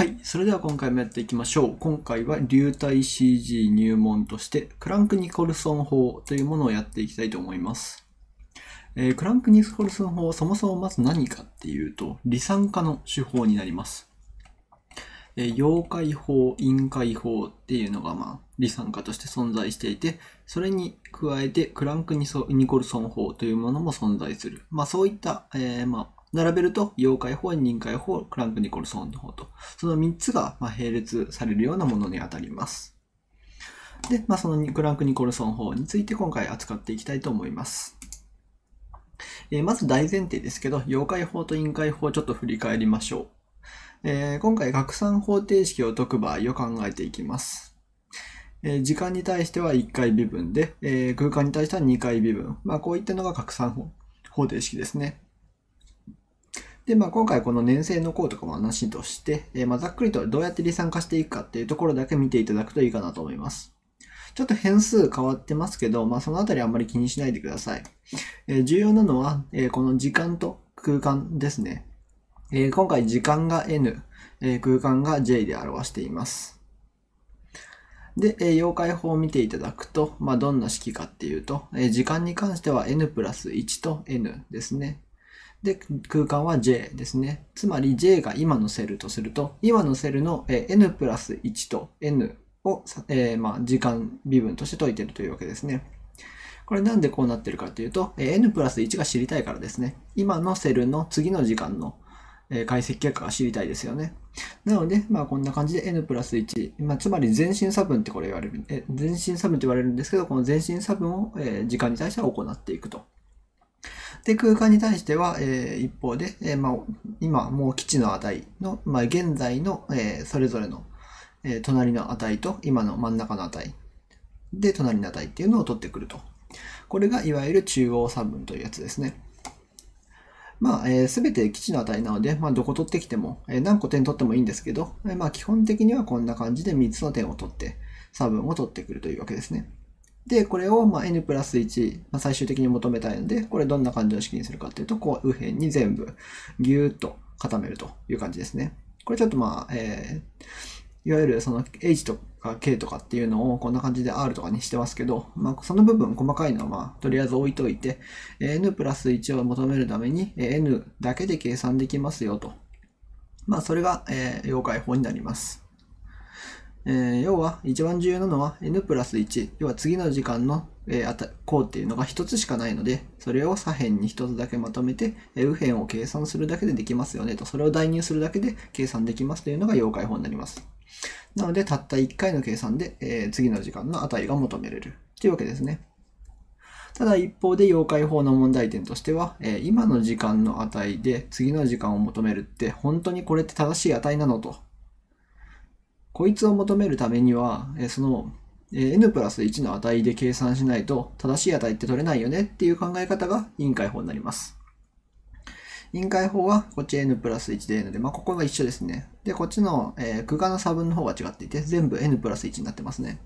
はい。それでは今回もやっていきましょう。今回は流体 CG 入門として、クランク・ニコルソン法というものをやっていきたいと思います。えー、クランク・ニコルソン法、そもそもまず何かっていうと、離散化の手法になります。えー、溶解法、引解法っていうのが、まあ、離散化として存在していて、それに加えて、クランクニ・ニコルソン法というものも存在する。まあ、そういった、えー、まあ、並べると、妖怪法、人解法、クランク・ニコルソンの方と、その3つが、ま並列されるようなものにあたります。で、まあ、そのクランク・ニコルソン法について今回扱っていきたいと思います。えー、まず大前提ですけど、妖怪法と陰怪法ちょっと振り返りましょう。えー、今回、拡散方程式を解く場合を考えていきます。え時間に対しては1回微分で、え空間に対しては2回微分。まあ、こういったのが拡散方程式ですね。で、まあ、今回この粘性の項とかも話として、えー、まざっくりとどうやって離散化していくかっていうところだけ見ていただくといいかなと思います。ちょっと変数変わってますけど、まあ、そのあたりあんまり気にしないでください。えー、重要なのは、えー、この時間と空間ですね。えー、今回時間が n、え空間が j で表しています。で、えー、溶解法を見ていただくと、まあ、どんな式かっていうと、え時間に関しては n プラス1と n ですね。で、空間は J ですね。つまり J が今のセルとすると、今のセルの N プラス1と N を、えー、まあ、時間微分として解いているというわけですね。これなんでこうなってるかというと、N プラス1が知りたいからですね。今のセルの次の時間の解析結果が知りたいですよね。なので、まあこんな感じで N プラス1、まあ、つまり全身差分ってこれ言われる、全身差分って言われるんですけど、この全身差分を時間に対しては行っていくと。で、空間に対しては、えー、一方で、えー、まあ、今、もう基地の値の、まあ、現在の、えー、それぞれの、えー、隣の値と、今の真ん中の値で、隣の値っていうのを取ってくると。これが、いわゆる中央差分というやつですね。まあ、す、えー、て基地の値なので、まあ、どこ取ってきても、えー、何個点取ってもいいんですけど、えー、まあ、基本的にはこんな感じで3つの点を取って、差分を取ってくるというわけですね。で、これをま n プラス1、まあ、最終的に求めたいので、これどんな感じの式にするかっていうと、こう右辺に全部ぎゅーっと固めるという感じですね。これちょっとまあ、えー、いわゆるその H とか K とかっていうのをこんな感じで R とかにしてますけど、まあ、その部分細かいのはまあとりあえず置いといて、N プラス1を求めるために N だけで計算できますよと。まあ、それが、えー、要解法になります。えー、要は一番重要なのは n プラス1要は次の時間の、えー、項っていうのが1つしかないのでそれを左辺に1つだけまとめて、えー、右辺を計算するだけでできますよねとそれを代入するだけで計算できますというのが要解法になりますなのでたった1回の計算で、えー、次の時間の値が求めれるというわけですねただ一方で要解法の問題点としては、えー、今の時間の値で次の時間を求めるって本当にこれって正しい値なのとこいつを求めるためには、えその、え n プラス1の値で計算しないと正しい値って取れないよねっていう考え方が委員会法になります。委員会法はこっち n プラス1で n で、まあ、ここが一緒ですね。で、こっちの、えー、空間の差分の方が違っていて、全部 n プラス1になってますね。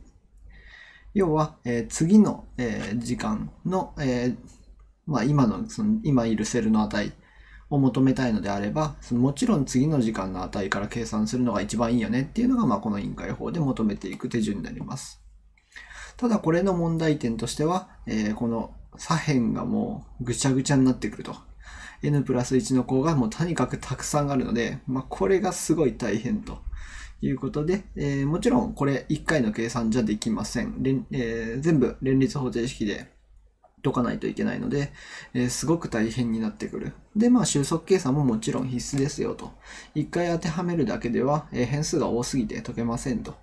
要は、えー、次の、えー、時間の、えまあ、今のその今いるセルの値を求めたいのであれば、そのもちろん次の時間の値から計算するのが一番いいよねっていうのが、まあ、この委員会法で求めていく手順になります。ただこれの問題点としては、えー、この左辺がもうぐちゃぐちゃになってくると。n プラス1の項がもうとにかくたくさんあるので、まあ、これがすごい大変ということで、えー、もちろんこれ1回の計算じゃできません。えー、全部連立方程式でとかないといけないので、えー、すごく大変になってくる。で、まあ、収束計算ももちろん必須ですよと。一回当てはめるだけでは、えー、変数が多すぎて解けませんと。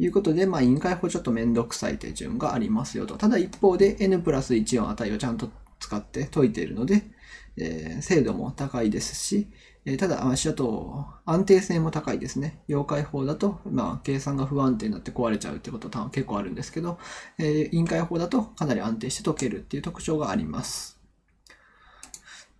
いうことで、まあ、委員会法ちょっとめんどくさい手順がありますよと。ただ一方で n プラス1の値をちゃんと使って解いているので、えー、精度も高いですし、えただ、足跡、安定性も高いですね。妖解法だと、まあ、計算が不安定になって壊れちゃうってことは結構あるんですけど、えー、陰解法だとかなり安定して解けるっていう特徴があります。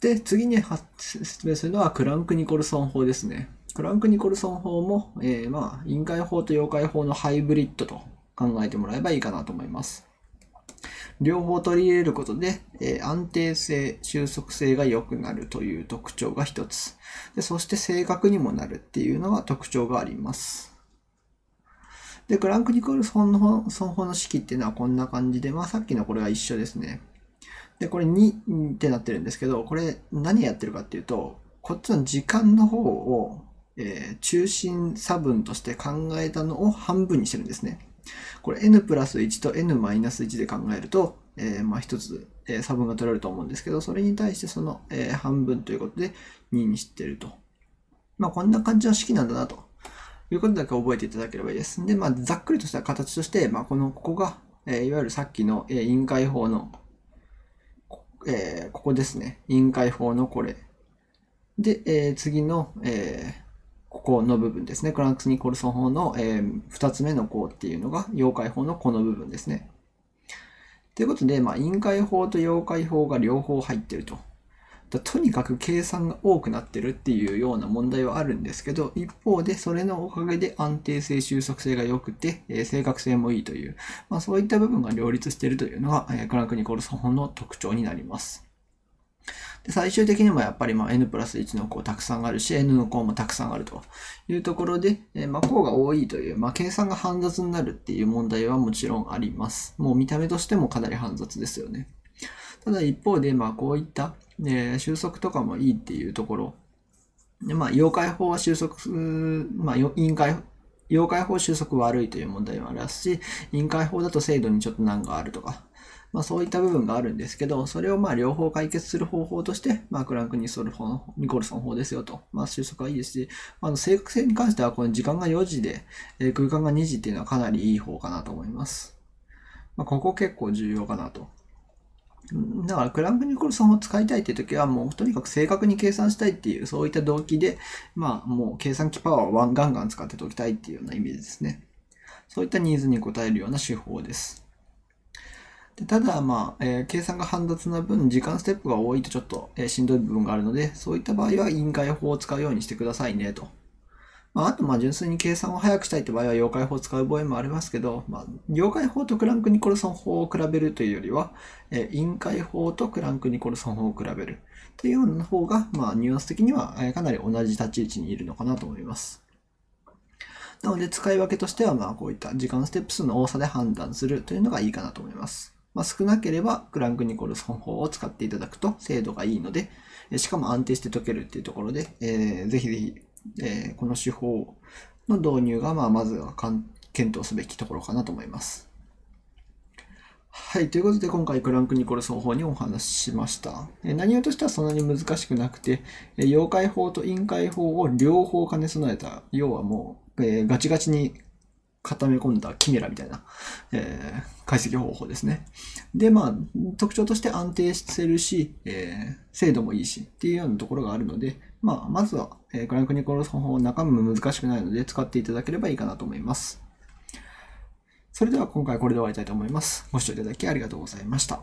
で、次に説明するのはクランク・ニコルソン法ですね。クランク・ニコルソン法も、えー、まあ、陰法と妖解法のハイブリッドと考えてもらえばいいかなと思います。両方取り入れることで、えー、安定性、収束性が良くなるという特徴が一つで。そして正確にもなるっていうのが特徴があります。で、クランク・ニコルソンの損法の式っていうのはこんな感じで、まあさっきのこれが一緒ですね。で、これ2ってなってるんですけど、これ何やってるかっていうと、こっちの時間の方を、えー、中心差分として考えたのを半分にしてるんですね。これ n プラス1と n マイナス1で考えると、えー、まあ1つ、え差分が取れると思うんですけど、それに対してその、え半分ということで2にしてると。まあこんな感じの式なんだなということだけ覚えていただければいいです。で、まあざっくりとした形として、まあこの、ここが、えー、いわゆるさっきの、えー、委員会法の、えー、ここですね。委員会法のこれ。で、えー、次の、えー、ここの部分ですね。クランクス・ニコルソン法の、えー、2つ目の項っていうのが、妖怪法のこの部分ですね。ということで、まあ、委員会法と妖怪法が両方入ってると。とにかく計算が多くなってるっていうような問題はあるんですけど、一方でそれのおかげで安定性、収束性が良くて、えー、正確性もいいという、まあ、そういった部分が両立しているというのが、えー、クランク・ニコルソンの特徴になります。で最終的にもやっぱりま n プラス1の項たくさんあるし、n の項もたくさんあるというところで、えま項が多いという、ま計算が煩雑になるっていう問題はもちろんあります。もう見た目としてもかなり煩雑ですよね。ただ一方で、まあこういった、ね、収束とかもいいっていうところ。でまあ、妖怪法は収束、まあ、委員会妖怪法収束悪いという問題もありますし、委員会法だと制度にちょっと難があるとか、まあ、そういった部分があるんですけど、それをまあ両方解決する方法として、まあ、クランク・ニソル法のニコルソン法ですよと、まあ、収束はいいですし、あの正確性に関しては、この時間が4時で、え空間が2時っていうのはかなりいい方かなと思います。まあ、ここ結構重要かなと。だからクランク・ニコルソンを使いたいっていう時はもうとにかく正確に計算したいっていうそういった動機でまあもう計算機パワーをガンガン使って解きたいっていうようなイメージですねそういったニーズに応えるような手法ですでただ、まあ、えー、計算が煩雑な分、時間ステップが多いとちょっと、えー、しんどい部分があるので、そういった場合は委員会法を使うようにしてくださいね、と。まあ、あと、まあ、純粋に計算を早くしたいって場合は、妖怪法を使う場合もありますけど、まあ、妖怪法とクランク・ニコルソン法を比べるというよりは、え委員会法とクランク・ニコルソン法を比べるというような方が、まあ、ニュアンス的には、えかなり同じ立ち位置にいるのかなと思います。なので、使い分けとしては、まあ、こういった時間ステップ数の多さで判断するというのがいいかなと思います。まあ、少なければクランク・ニコルソン法を使っていただくと精度がいいので、しかも安定して解けるっていうところで、えー、ぜひぜひ、えー、この手法の導入が、まあ、まずは検討すべきところかなと思います。はい。ということで、今回、クランク・ニコルソン法にお話ししました。内容としてはそんなに難しくなくて、妖怪法と陰怪法を両方兼ね備えた、要はもう、えー、ガチガチに固め込んだキメラみたいな、えー、解析方法ですね。で、まあ、特徴として安定してるし、えー、精度もいいしっていうようなところがあるので、まあ、まずは、えー、クランクニコロス方法の中身も難しくないので使っていただければいいかなと思います。それでは今回これで終わりたいと思います。ご視聴いただきありがとうございました。